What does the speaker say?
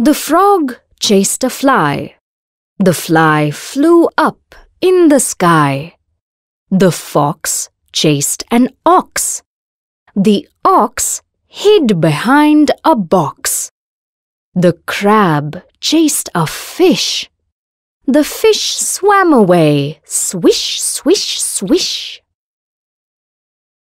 The frog chased a fly. The fly flew up in the sky. The fox chased an ox. The ox hid behind a box. The crab chased a fish. The fish swam away, swish, swish, swish.